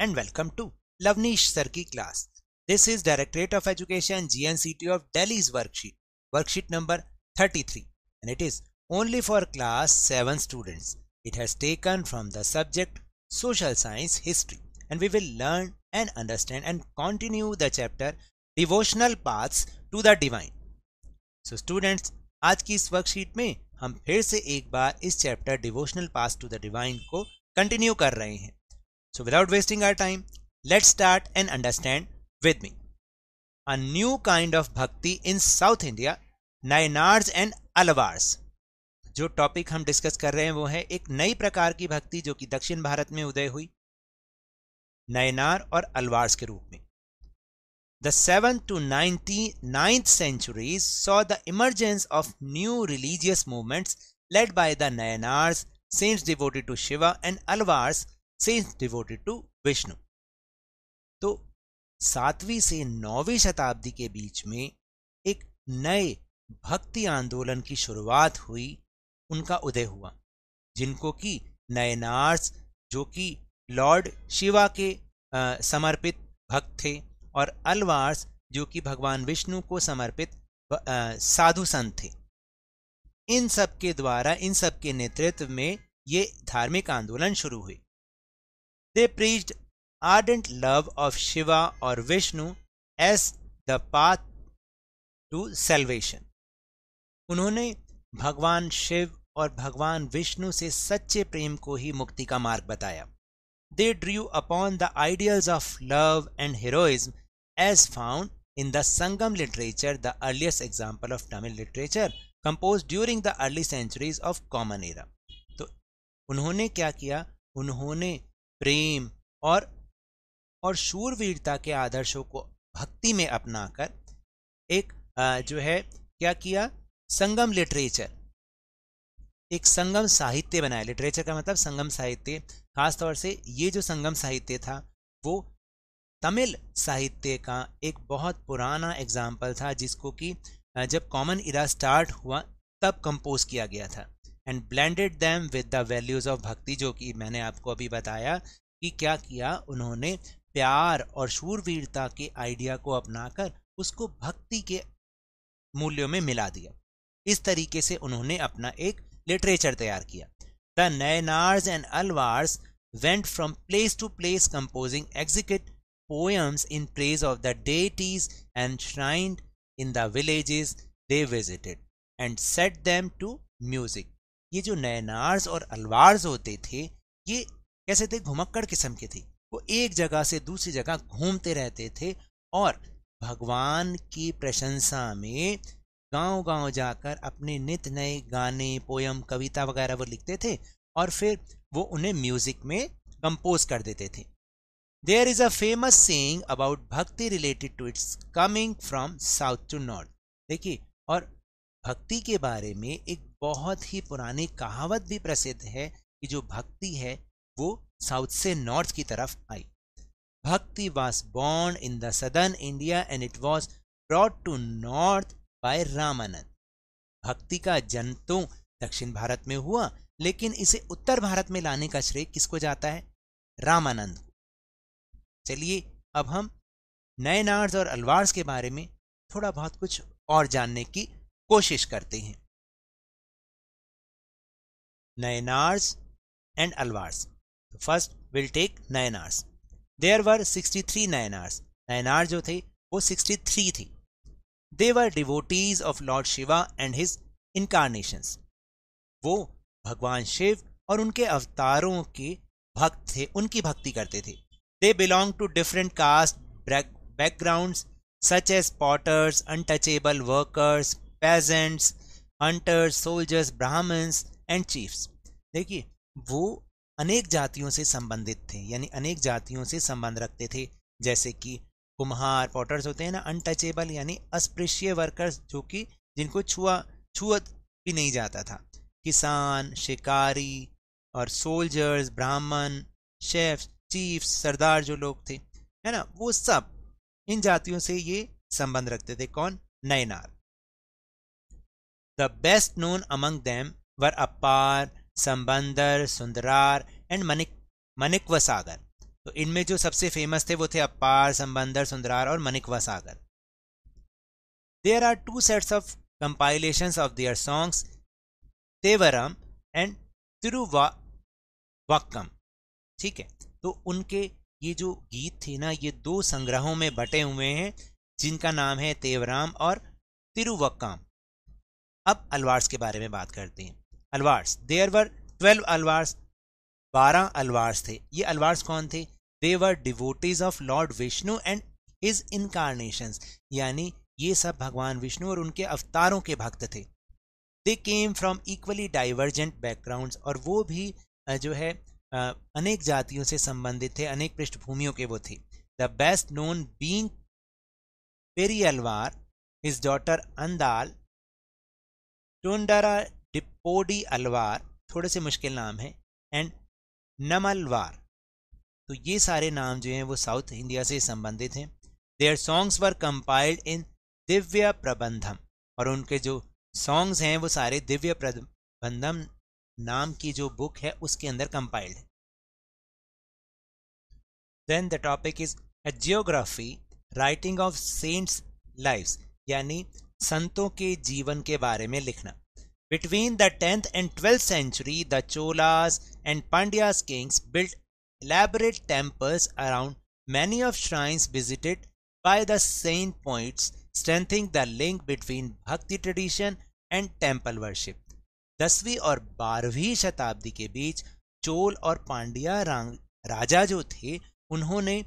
and welcome to Lavnish Sarki class. This is Directorate of Education GNCT of Delhi's worksheet, worksheet number 33 and it is only for class 7 students. It has taken from the subject Social Science History and we will learn and understand and continue the chapter Devotional Paths to the Divine. So students, आज की इस worksheet में हम फिर से एक बार इस chapter devotional path to the divine को कंटिन्यू कर रहे हैं So without wasting our time, let's start and understand with me. A new kind of bhakti in South India, Nayanars and Alawars. जो टॉपिक हम डिस्कस कर रहे हैं वो है एक नई प्रकार की भक्ति जो कि दक्षिण भारत में उदय हुई नयनार और अलवार्स के रूप में The 7th to 99th centuries saw the emergence of new religious movements led by the Nayanars, saints devoted to Shiva, and Alvars, saints devoted to Vishnu तो सातवीं से नौवीं शताब्दी के बीच में एक नए भक्ति आंदोलन की शुरुआत हुई उनका उदय हुआ जिनको कि नयनार्स जो कि लॉर्ड शिवा के आ, समर्पित भक्त थे और अलवार्स जो कि भगवान विष्णु को समर्पित साधु संत थे इन सब के द्वारा इन सब के नेतृत्व में ये धार्मिक आंदोलन शुरू हुई they preach preached and love of Shiva और Vishnu as the path to salvation उन्होंने भगवान शिव और भगवान विष्णु से सच्चे प्रेम को ही मुक्ति का मार्ग बताया they drew upon the ideal of love and heroism as found in the Sangam literature the earliest example of Tamil literature compose during the early centuries of common era तो उन्होंने क्या किया उन्होंने प्रेम और और शूरवीरता के आदर्शों को भक्ति में अपनाकर एक जो है क्या किया संगम लिटरेचर एक संगम साहित्य बनाया लिटरेचर का मतलब संगम साहित्य खासतौर से ये जो संगम साहित्य था वो तमिल साहित्य का एक बहुत पुराना एग्जाम्पल था जिसको कि जब कॉमन इरा स्टार्ट हुआ तब कंपोज किया गया था and blended them with the values of bhakti जो कि मैंने आपको अभी बताया कि क्या किया उन्होंने प्यार और शूरवीरता के आइडिया को अपनाकर उसको भक्ति के मूल्यों में मिला दिया इस तरीके से उन्होंने अपना एक लिटरेचर तैयार किया the Nayanars and Alvars from place to place composing exquisite poems in praise of the deities and enshrined in the villages they visited and set them to music ये जो नैनार्स और अलवार्स होते थे ये कैसे थे घुमक्कड़ किस्म के थे वो एक जगह से दूसरी जगह घूमते रहते थे और भगवान की प्रशंसा में गांव गांव जाकर अपने नित नए गाने पोयम कविता वगैरह वो लिखते थे और फिर वो उन्हें म्यूजिक में कंपोज कर देते थे there is a famous saying about bhakti related to it's coming from south to north देखिए और भक्ति के बारे में एक बहुत ही पुरानी कहावत भी प्रसिद्ध है कि जो भक्ति है वो साउथ से नॉर्थ की तरफ आई bhakti was born in the southern India and it was brought to north by Ramananda भक्ति का जन्म तो दक्षिण भारत में हुआ लेकिन इसे उत्तर भारत में लाने का श्रेय किसको जाता है रामानंद चलिए अब हम नए नार्स और अलवार्स के बारे में थोड़ा बहुत कुछ और जानने की कोशिश करते हैं नयनार्स एंड अलवार्स तो first will take Nayanars there were 63 Nayanars Nayanar जो थे वो 63 थी they were devotees of lord Shiva and his incarnation वो भगवान शिव और उनके अवतारों के भक्त थे उनकी भक्ति करते थे they belong to different caste background such as potters untouchable workers peasants hunters soldiers Brahmins and chiefs देखिए वो अनेक जातियों से संबंधित थे यानी अनेक जातियों से संबंध रखते थे जैसे कि कुम्हार पॉटर्स होते हैं ना अनटचेबल यानी अस्पृश्य वर्कर्स जो कि जिनको छुआ छुअत भी नहीं जाता था किसान शिकारी और सोल्जर्स ब्राह्मण शेफ चीफ्स सरदार जो लोग थे है ना वो सब इन जातियों से ये संबंध रखते थे कौन Nayanar the best known among them were Appar Sambandar सुंदरार and मनिक मनिकव सागर तो इनमें जो सबसे फेमस थे वो थे अपार संबंदर सुंदरार और Manikkavasagar there are two sets of compilations of their songs Tevaram and Tiruvacakam ठीक है तो उनके ये जो गीत थे ना ये दो संग्रहों में बटे हुए हैं जिनका नाम है तेवराम और तिरुवक्कम अब अलवार्स के बारे में बात करते हैं Alvars there were twelve Alvars बारह अलवार्स थे ये अलवार्स कौन थे they were devotees of lord Vishnu and his incarnation यानी ये सब भगवान विष्णु और उनके अवतारों के भक्त थे they came from equally divergent background और वो भी जो है अनेक जातियों से संबंधित थे अनेक पृष्ठभूमियों के वो थे the best known being Periyalvar his daughter Andal Tondaradippodi Alvar थोड़े से मुश्किल नाम है एंड नमलवार तो ये सारे नाम जो हैं वो साउथ इंडिया से संबंधित हैं their songs were compiled in Divya Prabandham और उनके जो सॉन्ग्स हैं वो सारे दिव्य प्रबंधम नाम की जो बुक है उसके अंदर कंपाइल्ड है then the topic is a hagiography writing of saints lifes यानी संतों के जीवन के बारे में लिखना between the tenth and twelfth century the Cholas and Pandyas kings built elaborate temples around many of shrines visited by the saint poets strengthening the link between bhakti tradition and temple worship दसवीं और बारहवीं शताब्दी के बीच चोल और पांड्या राजा जो थे उन्होंने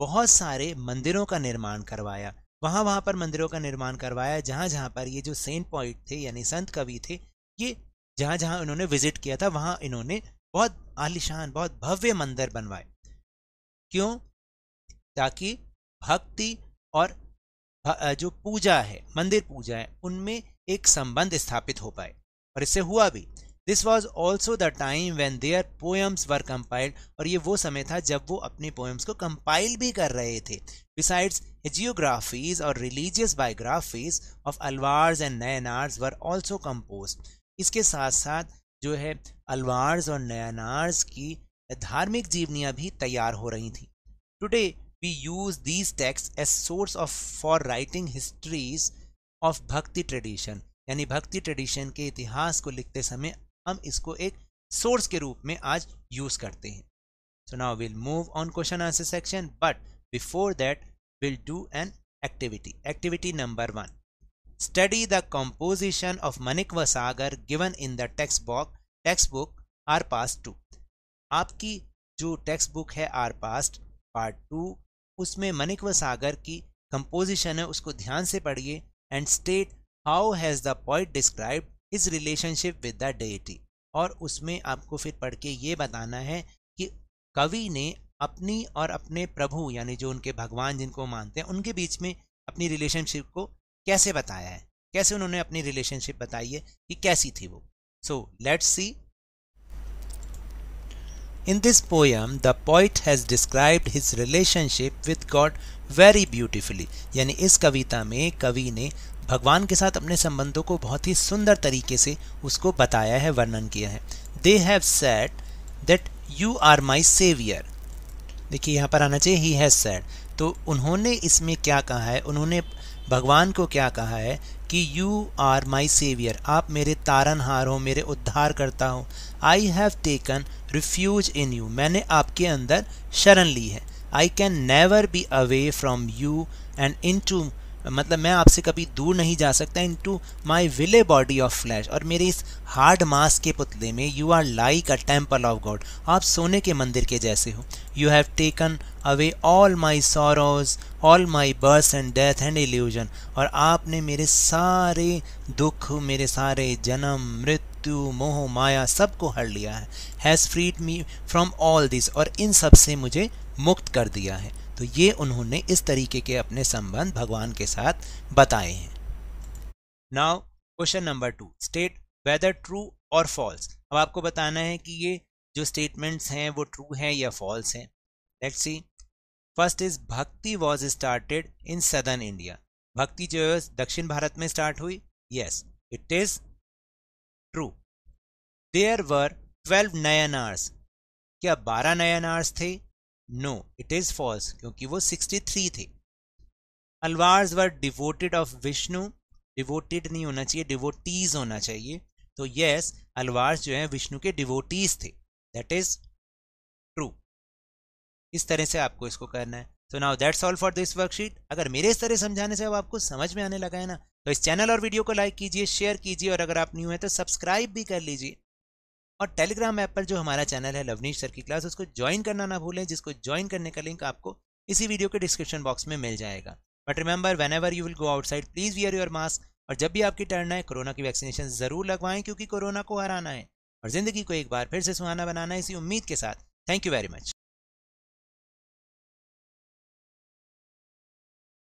बहुत सारे मंदिरों का निर्माण करवाया वहाँ वहाँ पर मंदिरों का निर्माण करवाया जहाँ जहाँ पर ये जो सेंट पॉइंट थे यानी संत कवि थे ये जहाँ जहाँ इन्होंने विजिट किया था वहाँ इन्होंने बहुत आलिशान बहुत भव्य मंदिर बनवाए क्यों ताकि भक्ति और जो पूजा है मंदिर पूजा है उनमें एक संबंध स्थापित हो पाए और इससे हुआ भी this was also the time when their poems were compiled और ये वो समय था जब वो अपने पोएम्स को कंपाइल भी कर रहे थे बिसाइड्स जियोग्राफीज और religious biographies of Alvars and Nayanars were also compose इसके साथ साथ जो है अलवार्स और नयनार्स की धार्मिक जीवनियाँ भी तैयार हो रही थी today we use these texts as source of for writing histories of bhakti tradition यानी भक्ति ट्रेडिशन के इतिहास को लिखते समय हम इसको एक सोर्स के रूप में आज यूज करते हैं so now will move on question answer section but before that will do an activity activity number one study the of Manikkavasagar given in the text book textbook our past two आपकी जो textbook है our past part two उसमें मनिक व सागर की composition है उसको ध्यान से पढ़िए and state how has the poet describe his relationship with the deity और उसमें आपको फिर पढ़ के ये बताना है कि कवि ने अपनी और अपने प्रभु यानी जो उनके भगवान जिनको मानते हैं उनके बीच में अपनी रिलेशनशिप को कैसे बताया है कैसे उन्होंने अपनी रिलेशनशिप बताई है कि कैसी थी वो so let's see in this poem the poet has describe his relationship with God very beautifully यानी इस कविता में कवि ने भगवान के साथ अपने संबंधों को बहुत ही सुंदर तरीके से उसको बताया है वर्णन किया है they have said that you are my saviour देखिए यहाँ पर आना चाहिए ही हैज़ सेट तो उन्होंने इसमें क्या कहा है उन्होंने भगवान को क्या कहा है कि यू आर माई सेवियर आप मेरे तारनहार हो मेरे उद्धार करता हो I have taken refuge in you मैंने आपके अंदर शरण ली है I can never be away from you and into मतलब मैं आपसे कभी दूर नहीं जा सकता into my vile body of flesh और मेरे इस हार्ड मास के पुतले में you are like a temple of gold आप सोने के मंदिर के जैसे हो you have taken away all my sorrows all my birth and death and illusion और आपने मेरे सारे दुख मेरे सारे जन्म मृत्यु मोह माया सबको हर लिया है has freed me from all this और इन सब से मुझे मुक्त कर दिया है तो ये उन्होंने इस तरीके के अपने संबंध भगवान के साथ बताए हैं now question number two state whether true और फॉल्स अब आपको बताना है कि ये जो स्टेटमेंट्स हैं वो ट्रू हैं या फॉल्स हैं let's see first is bhakti was started in southern India भक्ति जो है दक्षिण भारत में स्टार्ट हुई yes it is true there were twelve Nayanars क्या बारह नयनार्स थे नो इट इज़ फॉल्स क्योंकि वो 63 थे Alvars were devoted of Vishnu devoted नहीं होना चाहिए डिवोटीज होना चाहिए तो यस yes, अलवार्स जो है विष्णु के डिवोटीज थे दैट इज ट्रू इस तरह से आपको इसको करना है तो now that's all for this worksheet अगर मेरे इस तरह समझाने से अब आपको समझ में आने लगा है ना तो इस चैनल और वीडियो को लाइक कीजिए शेयर कीजिए और अगर आप न्यू हैं तो सब्सक्राइब भी कर लीजिए और टेलीग्राम ऐप पर जो हमारा चैनल है लवनीश सर की क्लास उसको ज्वाइन करना ना भूलें जिसको ज्वाइन करने का लिंक आपको इसी वीडियो के डिस्क्रिप्शन बॉक्स में मिल जाएगा but remember whenever you will go outside please wear your mask और जब भी आपकी टर्न है कोरोना की वैक्सीनेशन ज़रूर लगवाएं क्योंकि कोरोना को हराना है और ज़िंदगी को एक बार फिर से सुहाना बनाना है इसी उम्मीद के साथ थैंक यू वेरी मच